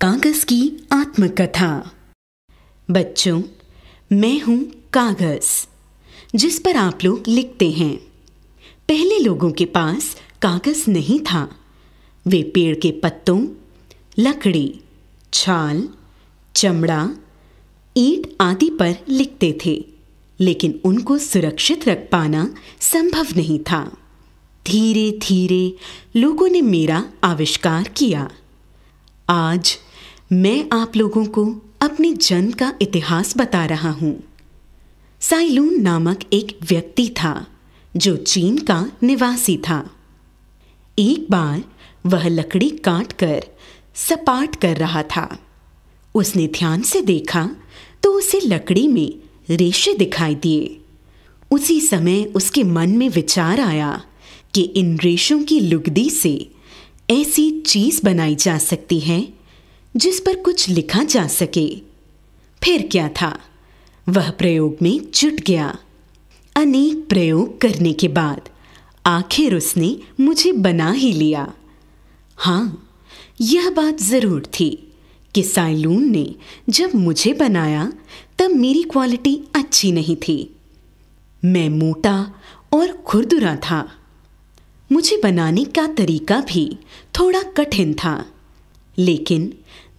कागज की आत्मकथा बच्चों मैं हूं कागज जिस पर आप लोग लिखते हैं पहले लोगों के पास कागज नहीं था वे पेड़ के पत्तों लकड़ी छाल चमड़ा ईट आदि पर लिखते थे लेकिन उनको सुरक्षित रख पाना संभव नहीं था धीरे धीरे लोगों ने मेरा आविष्कार किया आज मैं आप लोगों को अपने जन्म का इतिहास बता रहा हूँ साइलून नामक एक व्यक्ति था जो चीन का निवासी था एक बार वह लकड़ी काट कर सपाट कर रहा था उसने ध्यान से देखा तो उसे लकड़ी में रेशे दिखाई दिए उसी समय उसके मन में विचार आया कि इन रेशों की लुगदी से ऐसी चीज बनाई जा सकती है जिस पर कुछ लिखा जा सके फिर क्या था वह प्रयोग में जुट गया अनेक प्रयोग करने के बाद आखिर उसने मुझे बना ही लिया हाँ यह बात ज़रूर थी कि साइलून ने जब मुझे बनाया तब मेरी क्वालिटी अच्छी नहीं थी मैं मोटा और खुरदुरा था मुझे बनाने का तरीका भी थोड़ा कठिन था लेकिन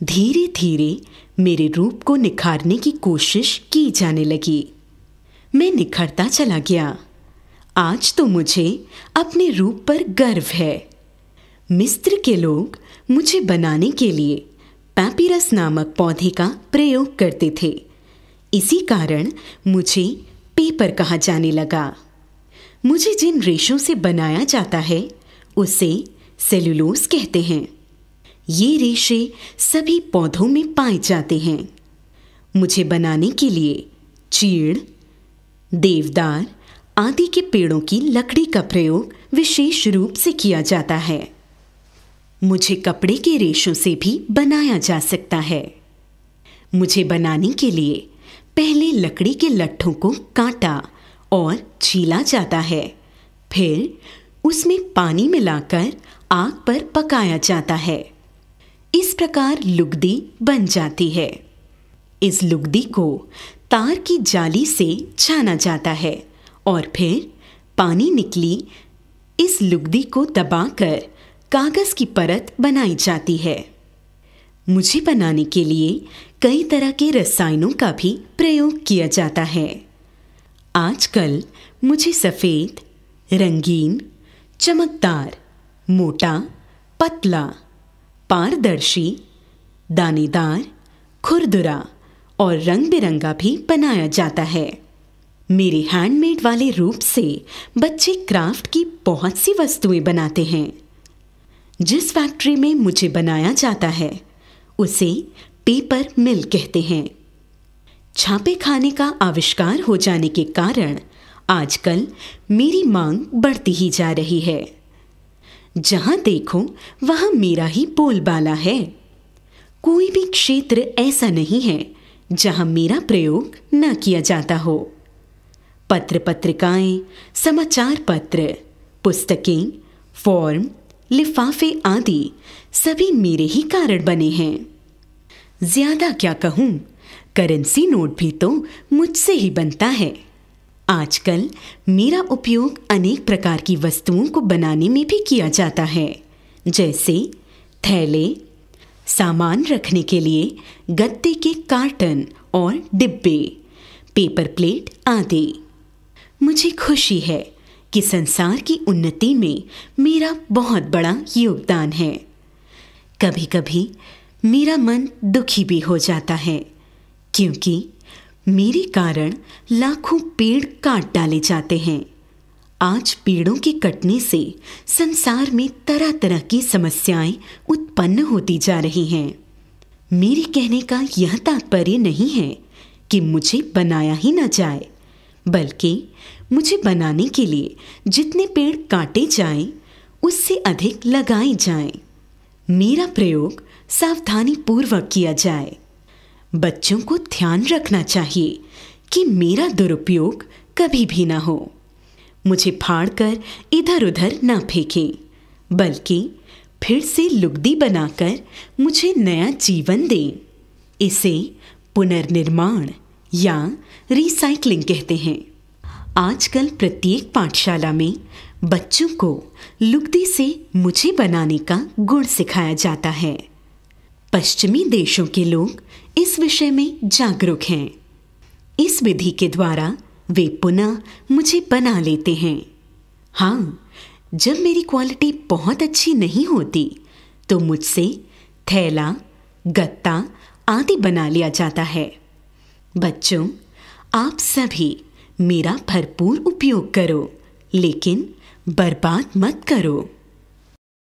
धीरे धीरे मेरे रूप को निखारने की कोशिश की जाने लगी मैं निखरता चला गया आज तो मुझे अपने रूप पर गर्व है मिस्र के लोग मुझे बनाने के लिए पैपिरस नामक पौधे का प्रयोग करते थे इसी कारण मुझे पेपर कहा जाने लगा मुझे जिन रेशों से बनाया जाता है उसे सेलुलोस कहते हैं ये रेशे सभी पौधों में पाए जाते हैं मुझे बनाने के लिए चीड़ देवदार आदि के पेड़ों की लकड़ी का प्रयोग विशेष रूप से किया जाता है मुझे कपड़े के रेशों से भी बनाया जा सकता है मुझे बनाने के लिए पहले लकड़ी के लट्ठों को काटा और छीला जाता है फिर उसमें पानी मिलाकर आग पर पकाया जाता है इस प्रकार लुगदी बन जाती है इस लुगदी को तार की जाली से छाना जाता है और फिर पानी निकली इस लुगदी को दबाकर कागज़ की परत बनाई जाती है मुझे बनाने के लिए कई तरह के रसायनों का भी प्रयोग किया जाता है आजकल मुझे सफ़ेद रंगीन चमकदार मोटा पतला पारदर्शी दानेदार खुरदुरा और रंग बिरंगा भी बनाया जाता है मेरे हैंडमेड वाले रूप से बच्चे क्राफ्ट की बहुत सी वस्तुएं बनाते हैं जिस फैक्ट्री में मुझे बनाया जाता है उसे पेपर मिल कहते हैं छापे खाने का आविष्कार हो जाने के कारण आजकल मेरी मांग बढ़ती ही जा रही है जहाँ देखो वहाँ मेरा ही बोलबाला है कोई भी क्षेत्र ऐसा नहीं है जहाँ मेरा प्रयोग न किया जाता हो पत्र पत्रिकाएं समाचार पत्र पुस्तकें फॉर्म लिफाफे आदि सभी मेरे ही कारण बने हैं ज्यादा क्या कहूँ करेंसी नोट भी तो मुझसे ही बनता है आजकल मेरा उपयोग अनेक प्रकार की वस्तुओं को बनाने में भी किया जाता है जैसे थैले सामान रखने के लिए गत्ते के कार्टन और डिब्बे पेपर प्लेट आदि मुझे खुशी है कि संसार की उन्नति में मेरा बहुत बड़ा योगदान है कभी कभी मेरा मन दुखी भी हो जाता है क्योंकि मेरे कारण लाखों पेड़ काट डाले जाते हैं आज पेड़ों के कटने से संसार में तरह तरह की समस्याएं उत्पन्न होती जा रही हैं मेरे कहने का यह तात्पर्य नहीं है कि मुझे बनाया ही ना जाए बल्कि मुझे बनाने के लिए जितने पेड़ काटे जाएं, उससे अधिक लगाए जाएं। मेरा प्रयोग सावधानी पूर्वक किया जाए बच्चों को ध्यान रखना चाहिए कि मेरा दुरुपयोग कभी भी ना हो मुझे फाड़ कर इधर उधर ना फेंकें बल्कि फिर से लुगदी बनाकर मुझे नया जीवन दें इसे पुनर्निर्माण या रिसाइकलिंग कहते हैं आजकल प्रत्येक पाठशाला में बच्चों को लुगदी से मुझे बनाने का गुण सिखाया जाता है पश्चिमी देशों के लोग इस विषय में जागरूक हैं इस विधि के द्वारा वे पुनः मुझे बना लेते हैं हाँ जब मेरी क्वालिटी बहुत अच्छी नहीं होती तो मुझसे थैला गत्ता आदि बना लिया जाता है बच्चों आप सभी मेरा भरपूर उपयोग करो लेकिन बर्बाद मत करो